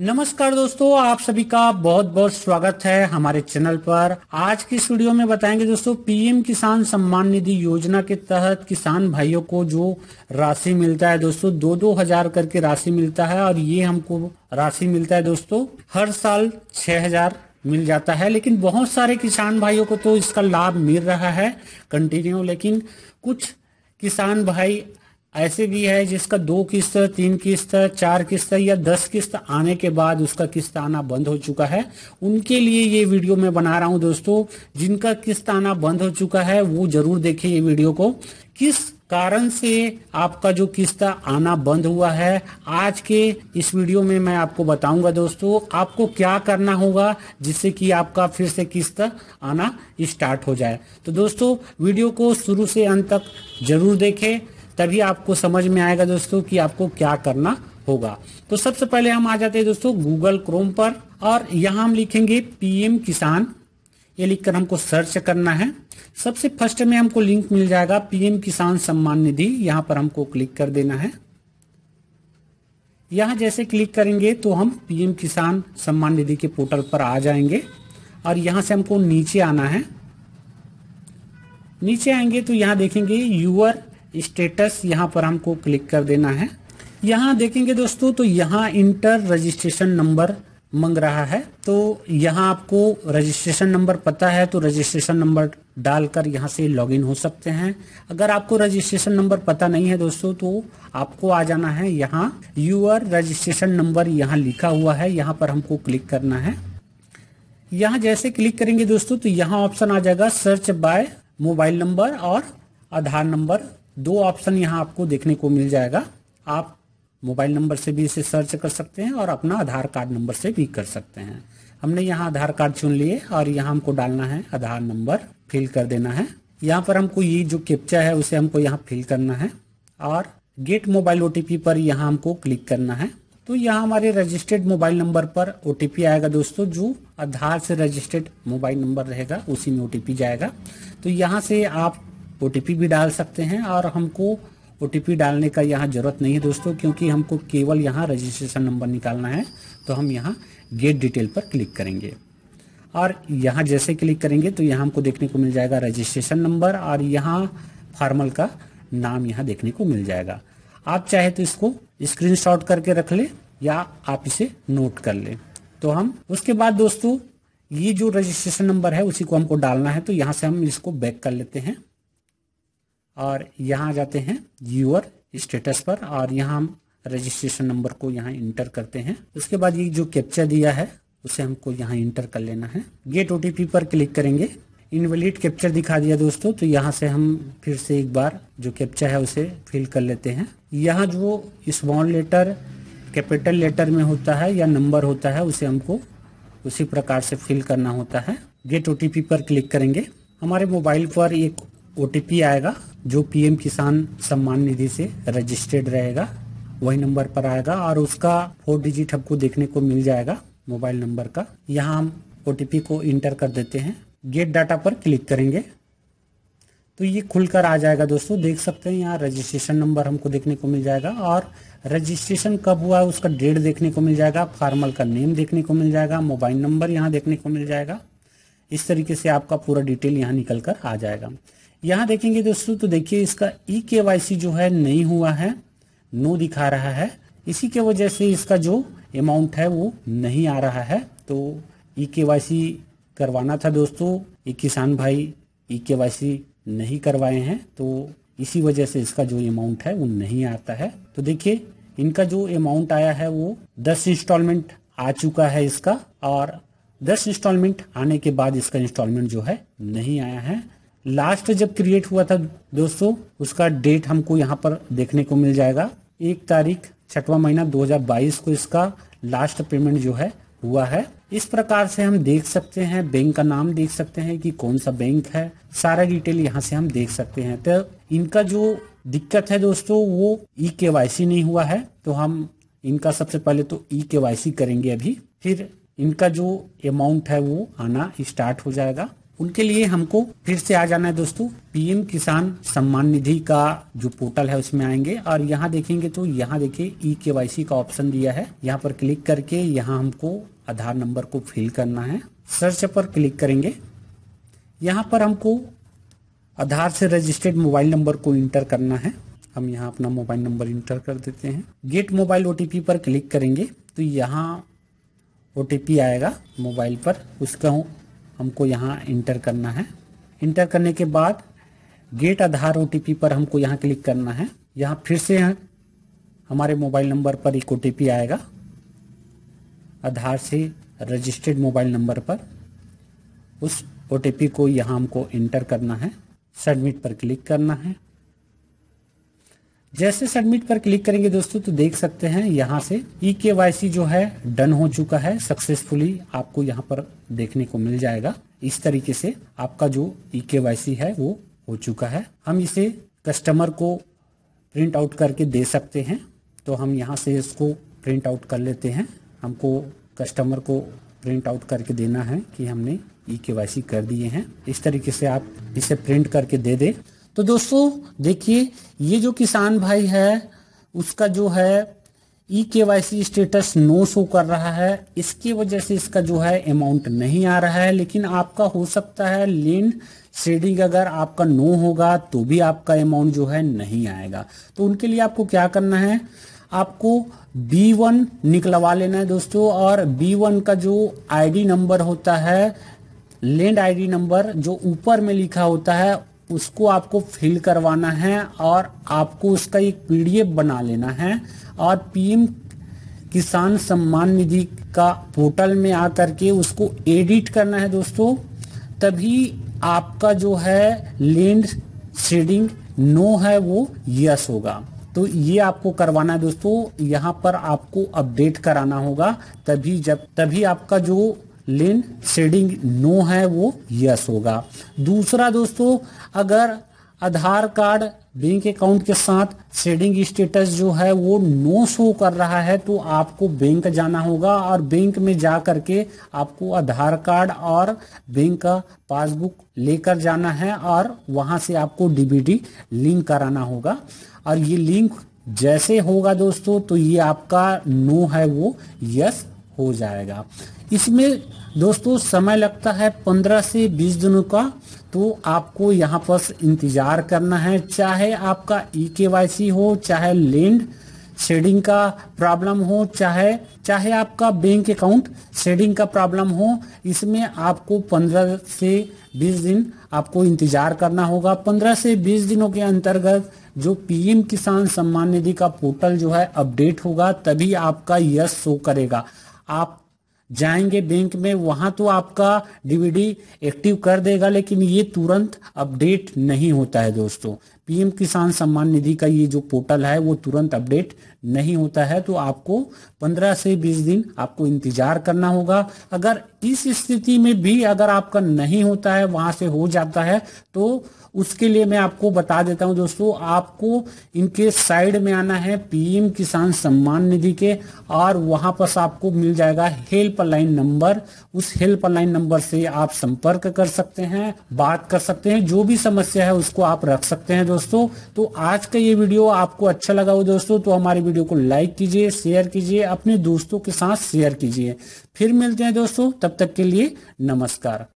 नमस्कार दोस्तों आप सभी का बहुत बहुत स्वागत है हमारे चैनल पर आज की इस वीडियो में बताएंगे दोस्तों पीएम किसान सम्मान निधि योजना के तहत किसान भाइयों को जो राशि मिलता है दोस्तों दो दो हजार करके राशि मिलता है और ये हमको राशि मिलता है दोस्तों हर साल छह हजार मिल जाता है लेकिन बहुत सारे किसान भाइयों को तो इसका लाभ मिल रहा है कंटिन्यू लेकिन कुछ किसान भाई ऐसे भी है जिसका दो किस्त तीन किस्त चार किस्त या दस किस्त आने के बाद उसका किस्त आना बंद हो चुका है उनके लिए ये वीडियो मैं बना रहा हूं दोस्तों जिनका किस्त आना बंद हो चुका है वो जरूर देखें ये वीडियो को किस कारण से आपका जो किस्त आना बंद हुआ है आज के इस वीडियो में मैं आपको बताऊंगा दोस्तों आपको क्या करना होगा जिससे कि आपका फिर से किस्त आना स्टार्ट हो जाए तो दोस्तों वीडियो को शुरू से अंत तक जरूर देखें तभी आपको समझ में आएगा दोस्तों कि आपको क्या करना होगा तो सबसे पहले हम आ जाते हैं दोस्तों गूगल क्रोम पर और यहाँ हम लिखेंगे पीएम किसान ये लिखकर हमको सर्च करना है सबसे फर्स्ट में हमको लिंक मिल जाएगा पीएम किसान सम्मान निधि यहाँ पर हमको क्लिक कर देना है यहाँ जैसे क्लिक करेंगे तो हम पीएम किसान सम्मान निधि के पोर्टल पर आ जाएंगे और यहाँ से हमको नीचे आना है नीचे आएंगे तो यहाँ देखेंगे यूअर स्टेटस यहाँ पर हमको क्लिक कर देना है यहाँ देखेंगे दोस्तों तो यहाँ इंटर रजिस्ट्रेशन नंबर मंग रहा है तो यहाँ आपको रजिस्ट्रेशन नंबर पता है तो रजिस्ट्रेशन नंबर डालकर यहाँ से लॉगिन हो सकते हैं अगर आपको रजिस्ट्रेशन नंबर पता नहीं है दोस्तों तो आपको आ जाना है यहाँ यूअर रजिस्ट्रेशन नंबर यहाँ लिखा हुआ है यहाँ पर हमको क्लिक करना है यहाँ जैसे क्लिक करेंगे दोस्तों तो यहाँ ऑप्शन आ जाएगा सर्च बाय मोबाइल नंबर और आधार नंबर दो ऑप्शन यहाँ आपको देखने को मिल जाएगा आप मोबाइल नंबर से भी इसे सर्च कर सकते हैं और अपना आधार कार्ड नंबर से भी कर सकते हैं हमने यहाँ आधार कार्ड चुन लिए और यहाँ हमको डालना है आधार नंबर फिल कर देना है यहाँ पर हमको ये जो कैप्चा है उसे हमको यहाँ फिल करना है और गेट मोबाइल ओ पर यहाँ हमको क्लिक करना है तो यहाँ हमारे रजिस्टर्ड मोबाइल नंबर पर ओ आएगा दोस्तों जो आधार से रजिस्टर्ड मोबाइल नंबर रहेगा उसी में ओ जाएगा तो यहाँ से आप ओ भी डाल सकते हैं और हमको ओ डालने का यहाँ ज़रूरत नहीं है दोस्तों क्योंकि हमको केवल यहाँ रजिस्ट्रेशन नंबर निकालना है तो हम यहाँ गेट डिटेल पर क्लिक करेंगे और यहाँ जैसे क्लिक करेंगे तो यहाँ हमको देखने को मिल जाएगा रजिस्ट्रेशन नंबर और यहाँ फार्मल का नाम यहाँ देखने को मिल जाएगा आप चाहे तो इसको स्क्रीन करके रख ले या आप इसे नोट कर ले तो हम उसके बाद दोस्तों ये जो रजिस्ट्रेशन नंबर है उसी को हमको डालना है तो यहाँ से हम इसको बैक कर लेते हैं और यहाँ जाते हैं यूअर स्टेटस पर और यहाँ हम रजिस्ट्रेशन नंबर को यहाँ इंटर करते हैं उसके बाद ये जो कैप्चा दिया है उसे हमको यहाँ इंटर कर लेना है गेट ओ पर क्लिक करेंगे इनवेलिड कैप्चर दिखा दिया दोस्तों तो यहाँ से हम फिर से एक बार जो कैप्चा है उसे फिल कर लेते हैं यहाँ जो स्मॉल लेटर कैपिटल लेटर में होता है या नंबर होता है उसे हमको उसी प्रकार से फिल करना होता है गेट ओ पर क्लिक करेंगे हमारे मोबाइल पर एक ओ आएगा जो पीएम किसान सम्मान निधि से रजिस्टर्ड रहेगा वही नंबर पर आएगा और उसका फोर डिजिट हमको देखने को मिल जाएगा मोबाइल नंबर का यहाँ हम ओ को इंटर कर देते हैं गेट डाटा पर क्लिक करेंगे तो ये खुलकर आ जाएगा दोस्तों देख सकते हैं यहाँ रजिस्ट्रेशन नंबर हमको देखने को मिल जाएगा और रजिस्ट्रेशन कब हुआ है उसका डेट देखने को मिल जाएगा फार्मल का नेम देखने को मिल जाएगा मोबाइल नंबर यहाँ देखने को मिल जाएगा इस तरीके से आपका पूरा डिटेल यहाँ निकल कर आ जाएगा यहाँ देखेंगे दोस्तों तो देखिए इसका ई e के जो है नहीं हुआ है नो दिखा रहा है इसी के वजह से इसका जो अमाउंट है वो नहीं आ रहा है तो ई e के करवाना था दोस्तों ये किसान भाई ई e के नहीं करवाए हैं तो इसी वजह से इसका जो अमाउंट है वो नहीं आता है तो देखिए इनका जो अमाउंट आया है वो दस इंस्टॉलमेंट आ चुका है इसका और दस इंस्टॉलमेंट आने के बाद इसका इंस्टॉलमेंट जो है नहीं आया है लास्ट जब क्रिएट हुआ था दोस्तों उसका डेट हमको यहाँ पर देखने को मिल जाएगा एक तारीख छठवा महीना 2022 को इसका लास्ट पेमेंट जो है हुआ है इस प्रकार से हम देख सकते हैं बैंक का नाम देख सकते हैं कि कौन सा बैंक है सारा डिटेल यहाँ से हम देख सकते हैं तो इनका जो दिक्कत है दोस्तों वो ई के नहीं हुआ है तो हम इनका सबसे पहले तो ई के करेंगे अभी फिर इनका जो अमाउंट है वो आना स्टार्ट हो जाएगा उनके लिए हमको फिर से आ जाना है दोस्तों पीएम किसान सम्मान निधि का जो पोर्टल है उसमें आएंगे और यहाँ देखेंगे तो यहाँ देखिए ई e के का ऑप्शन दिया है यहाँ पर क्लिक करके यहाँ हमको आधार नंबर को फिल करना है सर्च पर क्लिक करेंगे यहाँ पर हमको आधार से रजिस्टर्ड मोबाइल नंबर को इंटर करना है हम यहाँ अपना मोबाइल नंबर इंटर कर देते हैं गेट मोबाइल ओ पर क्लिक करेंगे तो यहाँ ओ आएगा मोबाइल पर उसका हमको यहाँ इंटर करना है इंटर करने के बाद गेट आधार ओ पर हमको यहाँ क्लिक करना है यहाँ फिर से हमारे मोबाइल नंबर पर एक ओ आएगा आधार से रजिस्टर्ड मोबाइल नंबर पर उस ओ को यहाँ हमको इंटर करना है सबमिट पर क्लिक करना है जैसे सबमिट पर क्लिक करेंगे दोस्तों तो देख सकते हैं यहाँ से ई के वाई सी जो है डन हो चुका है सक्सेसफुली आपको यहाँ पर देखने को मिल जाएगा इस तरीके से आपका जो ई के वाई सी है वो हो चुका है हम इसे कस्टमर को प्रिंट आउट करके दे सकते हैं तो हम यहाँ से इसको प्रिंट आउट कर लेते हैं हमको कस्टमर को प्रिंट आउट करके देना है कि हमने ई के वाई सी कर दिए हैं इस तरीके से आप इसे प्रिंट करके दे दें तो दोस्तों देखिए ये जो किसान भाई है उसका जो है e K Y C status no show कर रहा है इसकी वजह से इसका जो है अमाउंट नहीं आ रहा है लेकिन आपका हो सकता है लेन शेडिंग अगर आपका नो होगा तो भी आपका अमाउंट जो है नहीं आएगा तो उनके लिए आपको क्या करना है आपको बी वन निकलवा लेना है दोस्तों और बी वन का जो आईडी नंबर होता है लैंड आईडी नंबर जो ऊपर में लिखा होता है उसको आपको फिल करवाना है और आपको उसका एक पीडीएफ बना लेना है और पीएम किसान सम्मान निधि का पोर्टल में आ करके उसको एडिट करना है दोस्तों तभी आपका जो है लैंड शेडिंग नो है वो यस होगा तो ये आपको करवाना है दोस्तों यहाँ पर आपको अपडेट कराना होगा तभी जब तभी आपका जो लेन शेडिंग नो है वो यस होगा दूसरा दोस्तों अगर आधार कार्ड बैंक अकाउंट के साथ सेडिंग स्टेटस जो है वो नो शो कर रहा है तो आपको बैंक जाना होगा और बैंक में जा करके आपको आधार कार्ड और बैंक का पासबुक लेकर जाना है और वहां से आपको डीबीटी लिंक कराना होगा और ये लिंक जैसे होगा दोस्तों तो ये आपका नो है वो यस हो जाएगा इसमें दोस्तों समय लगता है पंद्रह से बीस दिनों का तो आपको यहाँ पर इंतज़ार करना है चाहे आपका ई e के हो चाहे लैंड शेडिंग का प्रॉब्लम हो चाहे चाहे आपका बैंक अकाउंट शेडिंग का प्रॉब्लम हो इसमें आपको 15 से 20 दिन आपको इंतज़ार करना होगा 15 से 20 दिनों के अंतर्गत जो पीएम किसान सम्मान निधि का पोर्टल जो है अपडेट होगा तभी आपका यश शो करेगा आप जाएंगे बैंक में वहां तो आपका डीवीडी एक्टिव कर देगा लेकिन ये तुरंत अपडेट नहीं होता है दोस्तों पीएम किसान सम्मान निधि का ये जो पोर्टल है वो तुरंत अपडेट नहीं होता है तो आपको 15 से 20 दिन आपको इंतजार करना होगा अगर इस स्थिति में भी अगर आपका नहीं होता है वहां से हो जाता है तो उसके लिए मैं आपको बता देता हूं दोस्तों आपको इनके साइड में आना है पीएम किसान सम्मान निधि के और वहां पर आपको मिल जाएगा हेल्पलाइन नंबर उस हेल्पलाइन नंबर से आप संपर्क कर सकते हैं बात कर सकते हैं जो भी समस्या है उसको आप रख सकते हैं दोस्तों तो आज का ये वीडियो आपको अच्छा लगा हो दोस्तों तो हमारे वीडियो को लाइक कीजिए शेयर कीजिए अपने दोस्तों के साथ शेयर कीजिए फिर मिलते हैं दोस्तों तब तक के लिए नमस्कार